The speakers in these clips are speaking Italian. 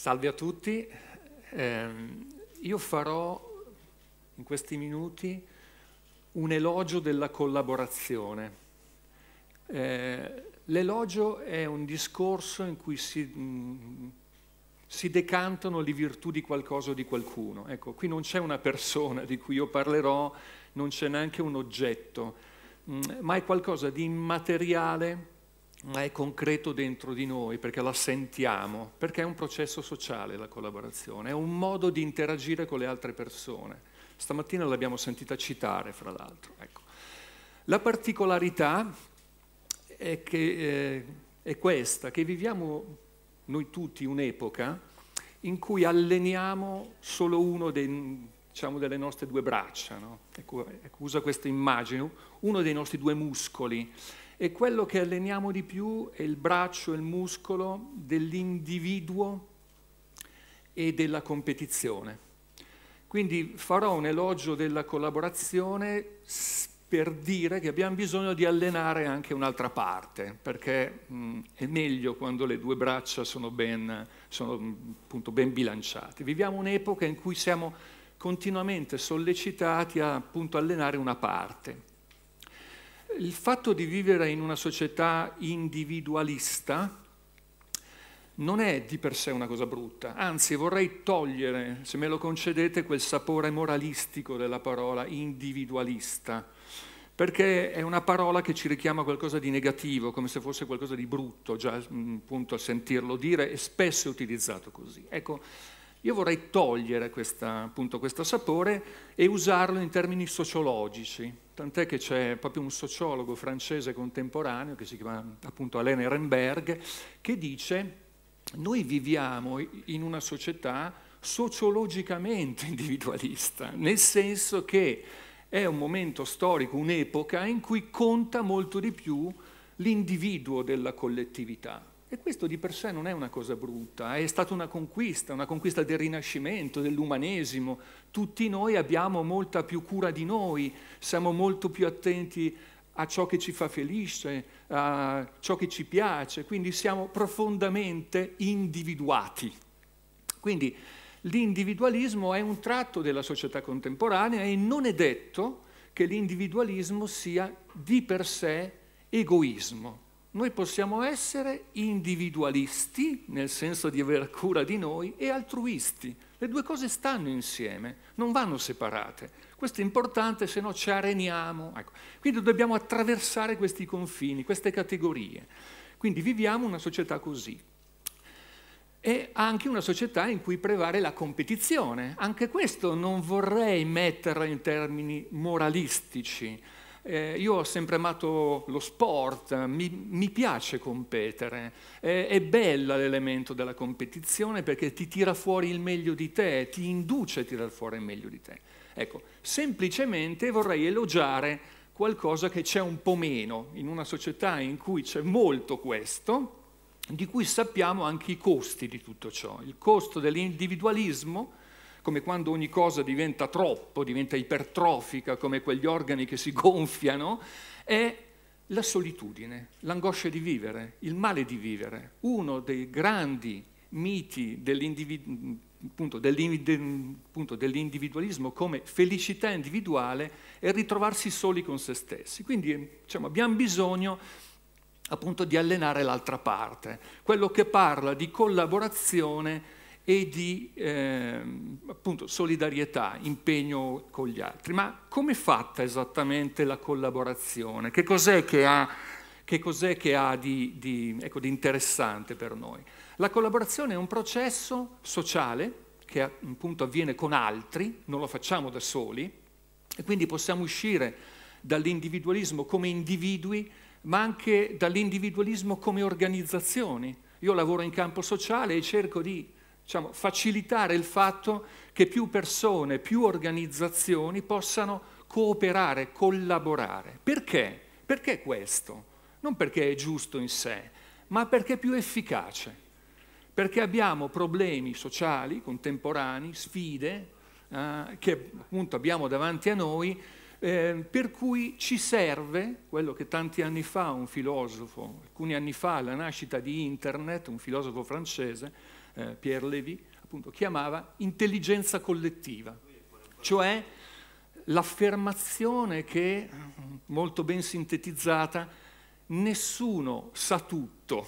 Salve a tutti, eh, io farò in questi minuti un elogio della collaborazione. Eh, l'elogio è un discorso in cui si, mh, mm, si, decantano le virtù di qualcosa o di qualcuno. Ecco, qui non c'è una persona di cui io parlerò, non c'è neanche un oggetto, mh, mm, ma è qualcosa di immateriale ma è concreto dentro di noi perché la sentiamo, perché è un processo sociale la collaborazione, è un modo di interagire con le altre persone. Stamattina l'abbiamo sentita citare, fra l'altro. Ecco. La particolarità è, che, eh, è questa, che viviamo noi tutti un'epoca in cui alleniamo solo uno dei, diciamo, delle nostre due braccia. No? Ecco, ecco usa questa immagine, uno dei nostri due muscoli e quello che alleniamo di più è il braccio, il muscolo dell'individuo e della competizione. Quindi farò un elogio della collaborazione per dire che abbiamo bisogno di allenare anche un'altra parte, perché mh, è meglio quando le due braccia sono ben, sono, appunto, ben bilanciate. Viviamo un'epoca in cui siamo continuamente sollecitati a appunto, allenare una parte il fatto di vivere in una società individualista non è di per sé una cosa brutta, anzi vorrei togliere, se me lo concedete, quel sapore moralistico della parola individualista, perché è una parola che ci richiama qualcosa di negativo, come se fosse qualcosa di brutto, già mm, appunto a sentirlo dire, e spesso è utilizzato così. Ecco, io vorrei togliere questa, appunto, questo sapore e usarlo in termini sociologici, tant'è che c'è proprio un sociologo francese contemporaneo che si chiama appunto Alain Ehrenberg, che dice noi viviamo in una società sociologicamente individualista, nel senso che è un momento storico, un'epoca in cui conta molto di più l'individuo della collettività. E questo di per sé non è una cosa brutta, è stata una conquista, una conquista del Rinascimento, dell'umanesimo. Tutti noi abbiamo molta più cura di noi, siamo molto più attenti a ciò che ci fa felice, a ciò che ci piace, quindi siamo profondamente individuati. Quindi l'individualismo è un tratto della società contemporanea e non è detto che l'individualismo sia di per sé egoismo noi possiamo essere individualisti, nel senso di aver cura di noi, e altruisti. Le due cose stanno insieme, non vanno separate. Questo è importante, se no ci areniamo. Ecco. Quindi dobbiamo attraversare questi confini, queste categorie. Quindi viviamo una società così. E anche una società in cui prevale la competizione. Anche questo non vorrei metterla in termini moralistici eh, io ho sempre amato lo sport, mi, mi piace competere, è, è bella l'elemento della competizione perché ti tira fuori il meglio di te, ti induce a tirar fuori il meglio di te. Ecco, semplicemente vorrei elogiare qualcosa che c'è un po' meno in una società in cui c'è molto questo, di cui sappiamo anche i costi di tutto ciò, il costo dell'individualismo come quando ogni cosa diventa troppo, diventa ipertrofica, come quegli organi che si gonfiano, è la solitudine, l'angoscia di vivere, il male di vivere. Uno dei grandi miti dell'individuo Appunto, dell'individualismo come felicità individuale e ritrovarsi soli con se stessi. Quindi diciamo, abbiamo bisogno appunto di allenare l'altra parte, quello che parla di collaborazione e di eh, appunto, solidarietà, impegno con gli altri. Ma come è fatta esattamente la collaborazione? Che cos'è che ha, che cos'è che ha di, di, ecco, di interessante per noi? La collaborazione è un processo sociale che appunto avviene con altri, non lo facciamo da soli, e quindi possiamo uscire dall'individualismo come individui, ma anche dall'individualismo come organizzazioni. Io lavoro in campo sociale e cerco di diciamo, facilitare il fatto che più persone, più organizzazioni possano cooperare, collaborare. Perché? Perché questo? Non perché è giusto in sé, ma perché è più efficace. Perché abbiamo problemi sociali contemporanei, sfide eh, che appunto abbiamo davanti a noi, eh, per cui ci serve quello che tanti anni fa un filosofo, alcuni anni fa alla nascita di Internet, un filosofo francese, eh, Pierre Lévy, appunto, chiamava intelligenza collettiva, cioè l'affermazione che, mm, molto ben sintetizzata, nessuno sa tutto,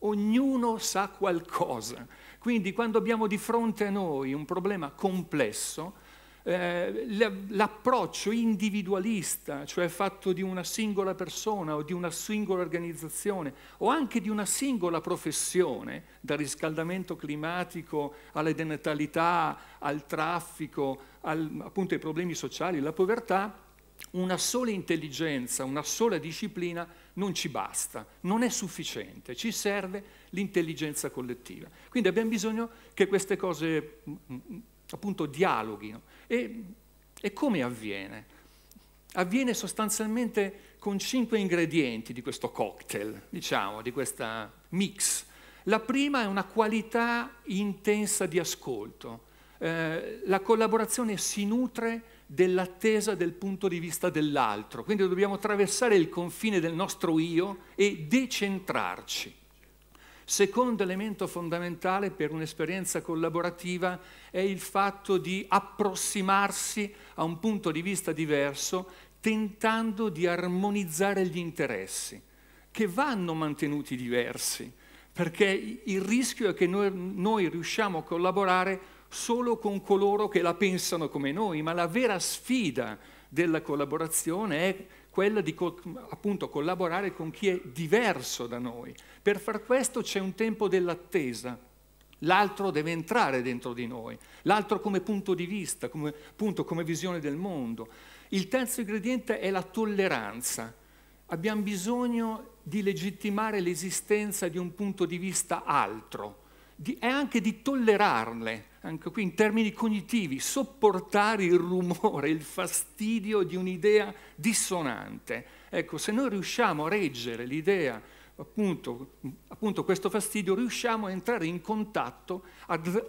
ognuno sa qualcosa. Quindi quando abbiamo di fronte a noi un problema complesso, eh, l'approccio individualista, cioè fatto di una singola persona o di una singola organizzazione o anche di una singola professione, dal riscaldamento climatico alle denatalità, al traffico, al, appunto ai problemi sociali, alla povertà, una sola intelligenza, una sola disciplina non ci basta, non è sufficiente, ci serve l'intelligenza collettiva. Quindi abbiamo bisogno che queste cose mm, mm, appunto dialoghino. E, e come avviene? Avviene sostanzialmente con cinque ingredienti di questo cocktail, diciamo, di questa mix. La prima è una qualità intensa di ascolto. Eh, la collaborazione si nutre dell'attesa del punto di vista dell'altro, quindi dobbiamo attraversare il confine del nostro io e decentrarci. Secondo elemento fondamentale per un'esperienza collaborativa è il fatto di approssimarsi a un punto di vista diverso tentando di armonizzare gli interessi, che vanno mantenuti diversi, perché il rischio è che noi, noi riusciamo a collaborare solo con coloro che la pensano come noi, ma la vera sfida della collaborazione è quella di appunto collaborare con chi è diverso da noi. Per far questo c'è un tempo dell'attesa. L'altro deve entrare dentro di noi, l'altro come punto di vista, come, appunto, come visione del mondo. Il terzo ingrediente è la tolleranza. Abbiamo bisogno di legittimare l'esistenza di un punto di vista altro di, è anche di tollerarle, anche qui in termini cognitivi, sopportare il rumore, il fastidio di un'idea dissonante. Ecco, se noi riusciamo a reggere l'idea, appunto, appunto questo fastidio, riusciamo a entrare in contatto, ad,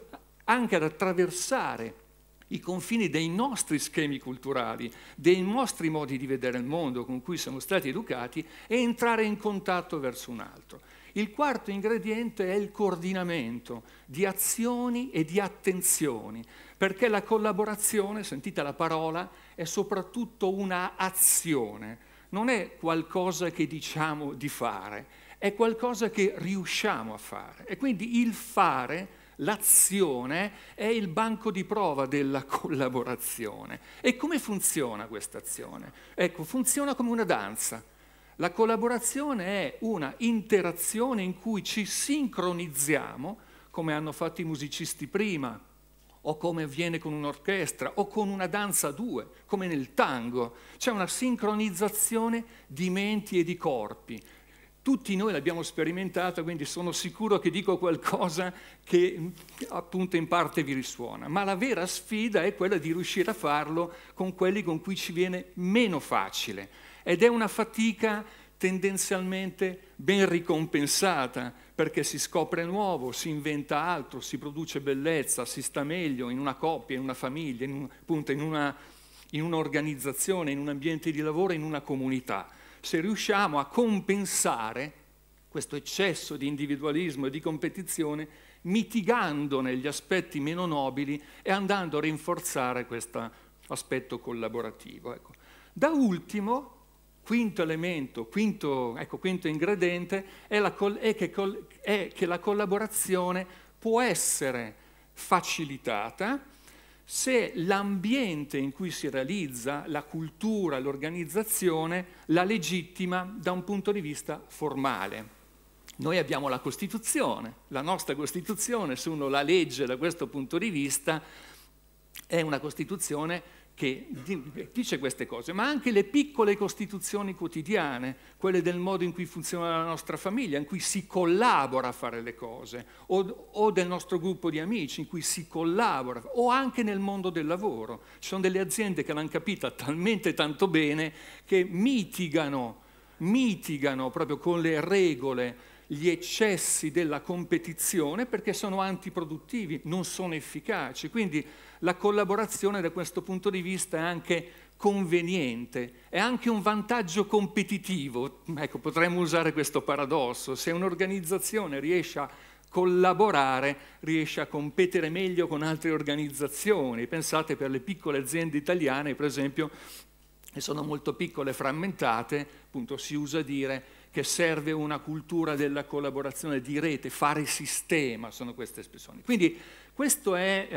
anche ad attraversare i confini dei nostri schemi culturali, dei nostri modi di vedere il mondo con cui siamo stati educati e entrare in contatto verso un altro. Il quarto ingrediente è il coordinamento di azioni e di attenzioni, perché la collaborazione, sentite la parola, è soprattutto una azione, non è qualcosa che diciamo di fare, è qualcosa che riusciamo a fare. E quindi il fare L'azione è il banco di prova della collaborazione. E come funziona questa azione? Ecco, funziona come una danza. La collaborazione è una interazione in cui ci sincronizziamo, come hanno fatto i musicisti prima, o come avviene con un'orchestra, o con una danza a due, come nel tango. C'è una sincronizzazione di menti e di corpi. Tutti noi l'abbiamo sperimentata, quindi sono sicuro che dico qualcosa che appunto in parte vi risuona. Ma la vera sfida è quella di riuscire a farlo con quelli con cui ci viene meno facile ed è una fatica tendenzialmente ben ricompensata perché si scopre nuovo, si inventa altro, si produce bellezza, si sta meglio in una coppia, in una famiglia, in, un, appunto, in, una, in un'organizzazione, in un ambiente di lavoro, in una comunità. Se riusciamo a compensare questo eccesso di individualismo e di competizione, mitigandone gli aspetti meno nobili e andando a rinforzare questo aspetto collaborativo. Ecco. Da ultimo, quinto elemento, quinto, ecco, quinto ingrediente è, col- è, che col- è che la collaborazione può essere facilitata se l'ambiente in cui si realizza, la cultura, l'organizzazione, la legittima da un punto di vista formale. Noi abbiamo la Costituzione, la nostra Costituzione, se uno la legge da questo punto di vista è una Costituzione che dice queste cose, ma anche le piccole costituzioni quotidiane, quelle del modo in cui funziona la nostra famiglia, in cui si collabora a fare le cose, o, o, del nostro gruppo di amici, in cui si collabora, o anche nel mondo del lavoro. Ci sono delle aziende che l'hanno capita talmente tanto bene che mitigano, mitigano proprio con le regole gli eccessi della competizione perché sono antiproduttivi, non sono efficaci. Quindi la collaborazione da questo punto di vista è anche conveniente, è anche un vantaggio competitivo. Ecco, potremmo usare questo paradosso. Se un'organizzazione riesce a collaborare, riesce a competere meglio con altre organizzazioni. Pensate per le piccole aziende italiane, per esempio, che sono molto piccole e frammentate, appunto si usa dire che serve una cultura della collaborazione di rete, fare sistema, sono queste espressioni. Quindi questo è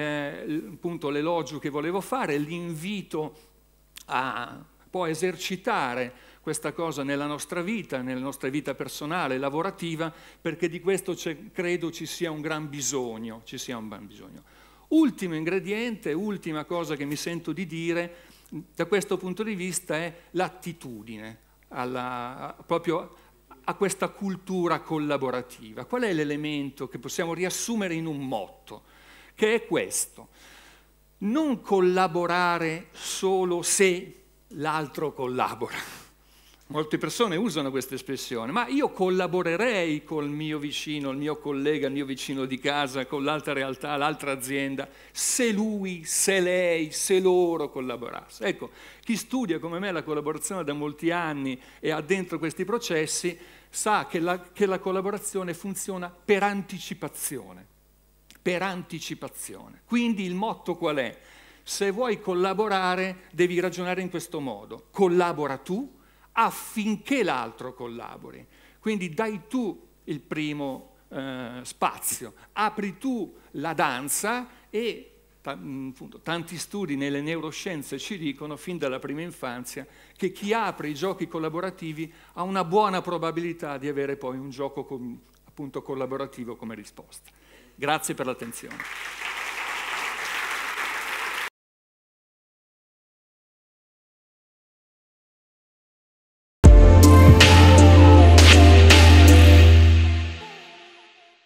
eh, appunto l'elogio che volevo fare, l'invito a poi esercitare questa cosa nella nostra vita, nella nostra vita personale, lavorativa, perché di questo credo ci sia un gran bisogno, ci sia un gran bisogno. Ultimo ingrediente, ultima cosa che mi sento di dire da questo punto di vista è l'attitudine, proprio a questa cultura collaborativa. Qual è l'elemento che possiamo riassumere in un motto? Che è questo. Non collaborare solo se l'altro collabora. Molte persone usano questa espressione, ma io collaborerei col mio vicino, il mio collega, il mio vicino di casa, con l'altra realtà, l'altra azienda, se lui, se lei, se loro collaborassero. Ecco, chi studia come me la collaborazione da molti anni e ha dentro questi processi sa che la, che la collaborazione funziona per anticipazione, per anticipazione. Quindi il motto qual è? Se vuoi collaborare devi ragionare in questo modo, collabora tu affinché l'altro collabori. Quindi dai tu il primo eh, spazio, apri tu la danza e Mm, tanti studi nelle neuroscienze ci dicono fin dalla prima infanzia che chi apre i giochi collaborativi ha una buona probabilità di avere poi un gioco appunto collaborativo come risposta. Grazie per l'attenzione.